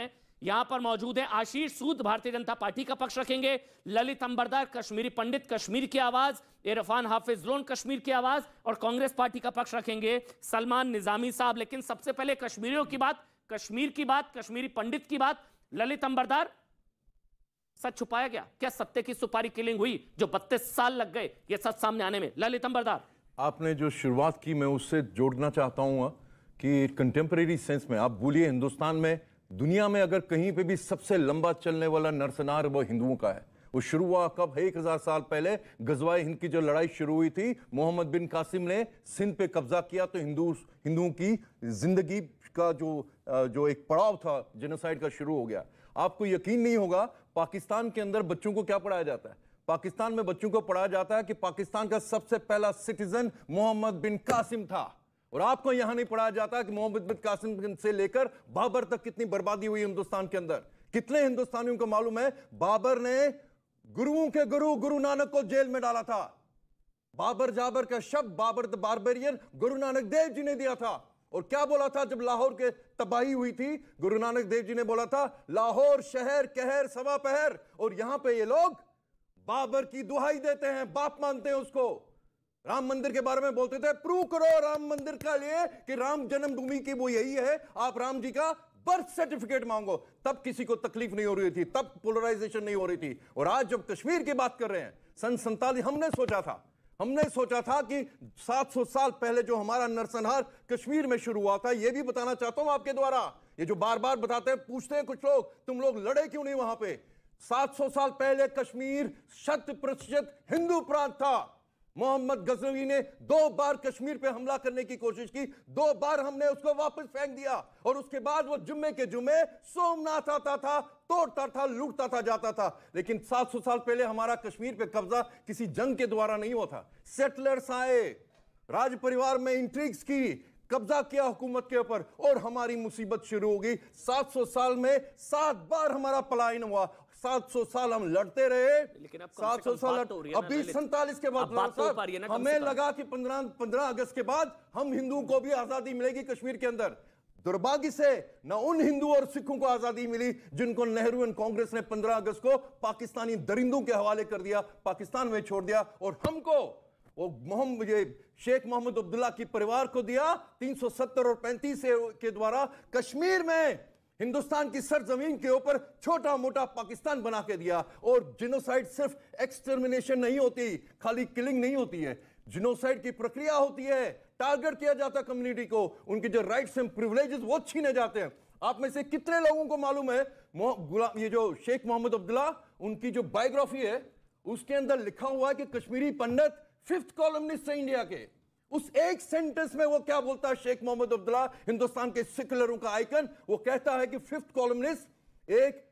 है यहां पर मौजूद है आशीष सूद भारतीय जनता पार्टी का पक्ष रखेंगे ललित अंबरदार कश्मीरी पंडित कश्मीर की आवाज इरफान हाफिज लोन कश्मीर की आवाज और कांग्रेस पार्टी का पक्ष रखेंगे सलमान निजामी साहब लेकिन सबसे पहले कश्मीरियों की बात कश्मीर की बात कश्मीरी पंडित की बात ललित अंबरदार सच छुपाया गया क्या सत्य की सुपारी किलिंग हुई जो बत्तीस साल लग गए ये सच सामने आने में ललित अंबरदार आपने जो शुरुआत की मैं उससे जोड़ना चाहता हूँ कि कंटेम्प्रेरी सेंस में आप बोलिए हिंदुस्तान में दुनिया में अगर कहीं पे भी सबसे लंबा चलने वाला नरसनार वो हिंदुओं का है वो शुरू हुआ कब एक हजार साल पहले गजवाए हिंद की जो लड़ाई शुरू हुई थी मोहम्मद बिन कासिम ने सिंध पे कब्जा किया तो हिंदू हिंदुओं की जिंदगी का जो जो एक पड़ाव था जेनोसाइड का शुरू हो गया आपको यकीन नहीं होगा पाकिस्तान के अंदर बच्चों को क्या पढ़ाया जाता है पाकिस्तान में बच्चों को पढ़ाया जाता है कि पाकिस्तान का सबसे पहला सिटीजन मोहम्मद बिन कासिम था और आपको यहां नहीं पढ़ाया जाता कि मोहम्मद बिन कासिम से लेकर बाबर तक कितनी बर्बादी हुई हिंदुस्तान के अंदर कितने हिंदुस्तानियों को मालूम है बाबर ने गुरुओं के गुरु गुरु नानक को जेल में डाला था बाबर जाबर का शब्द बाबर द बारबेरियन गुरु नानक देव जी ने दिया था और क्या बोला था जब लाहौर के तबाही हुई थी गुरु नानक देव जी ने बोला था लाहौर शहर कहर सवा पहर और यहां पे ये लोग बाबर की दुहाई देते हैं बाप मानते हैं उसको राम मंदिर के बारे में बोलते थे प्रूव करो राम मंदिर का लिए कि राम जन्मभूमि की वो यही है आप राम जी का बर्थ सर्टिफिकेट मांगो तब किसी को तकलीफ नहीं हो रही थी तब पोलराइजेशन नहीं हो रही थी और आज जब कश्मीर की बात कर रहे हैं सन संतालीस हमने सोचा था हमने सोचा था कि 700 साल पहले जो हमारा नरसंहार कश्मीर में शुरू हुआ था यह भी बताना चाहता हूं आपके द्वारा ये जो बार बार बताते हैं पूछते हैं कुछ लोग तुम लोग लड़े क्यों नहीं वहां पे 700 साल पहले कश्मीर शत प्रतिशत हिंदू प्रांत था मोहम्मद गजनवी ने दो बार कश्मीर पे हमला करने की कोशिश की दो बार हमने उसको वापस फेंक दिया और उसके बाद वो जुम्मे के जुम्मे सोमनाथ आता था तोड़ता था लूटता था जाता था लेकिन 700 साल पहले हमारा कश्मीर पे कब्जा किसी जंग के द्वारा नहीं हुआ था सेटलर्स आए राज परिवार में इंट्रिक्स की कब्जा किया हुकूमत के ऊपर और हमारी मुसीबत शुरू हो गई 700 साल में सात बार हमारा पलायन हुआ 700 साल हम लड़ते रहे सात सौ साल तो अभी सैतालीस के बाद तो हमें लगा कि पंद्रह अगस्त के बाद हम हिंदुओं को भी आजादी मिलेगी कश्मीर के अंदर दुर्भाग्य से न उन हिंदू और सिखों को आजादी मिली जिनको नेहरू एंड कांग्रेस ने 15 अगस्त को पाकिस्तानी दरिंदों के हवाले कर दिया पाकिस्तान में छोड़ दिया और हमको वो मोहम्मद ये शेख मोहम्मद अब्दुल्ला की परिवार को दिया 370 और 35 के द्वारा कश्मीर में हिंदुस्तान की सरजमीन के ऊपर छोटा मोटा पाकिस्तान बना के दिया और जिनोसाइड सिर्फ एक्सटर्मिनेशन नहीं होती खाली किलिंग नहीं होती है जिनोसाइड की प्रक्रिया होती है टारगेट किया जाता कम्युनिटी को उनके जो राइट्स एंड प्रिविलेजेस वो छीने जाते हैं आप में से कितने लोगों को मालूम है ये जो शेख मोहम्मद अब्दुल्ला उनकी जो बायोग्राफी है उसके अंदर लिखा हुआ है कि कश्मीरी पंडित फिफ्थ कॉलमनिस्ट है इंडिया के उस एक सेंटेंस में वो क्या बोलता है शेख मोहम्मद अब्दुल्ला हिंदुस्तान के सिकुलरों का आइकन वो कहता है कि फिफ्थ कॉलमनिस्ट एक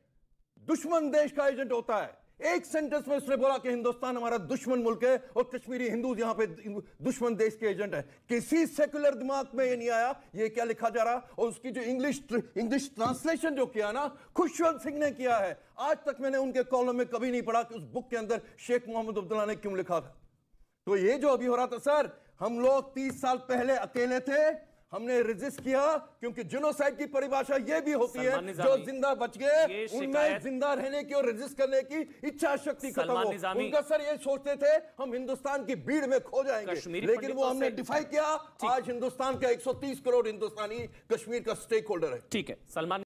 दुश्मन देश का एजेंट होता है एक सेंटेंस में उसने बोला कि हिंदुस्तान हमारा दुश्मन मुल्क है और कश्मीरी हिंदू यहां पे दुश्मन देश के एजेंट है किसी सेकुलर दिमाग में ये नहीं आया ये क्या लिखा जा रहा और उसकी जो इंग्लिश इंग्लिश ट्रांसलेशन जो किया ना खुशवंत सिंह ने किया है आज तक मैंने उनके कॉलम में कभी नहीं पढ़ा कि उस बुक के अंदर शेख मोहम्मद अब्दुल्ला ने क्यों लिखा था तो ये जो अभी हो रहा था सर हम लोग तीस साल पहले अकेले थे हमने रजिस्ट किया क्योंकि जिनोसाइड की परिभाषा यह भी होती है जो जिंदा बच गए उनमें जिंदा रहने की और रजिस्ट करने की इच्छा शक्ति खत्म हो उनका सर ये सोचते थे हम हिंदुस्तान की भीड़ में खो जाएंगे लेकिन वो हमने डिफाई किया आज हिंदुस्तान का 130 करोड़ हिंदुस्तानी कश्मीर का स्टेक होल्डर है ठीक है सलमान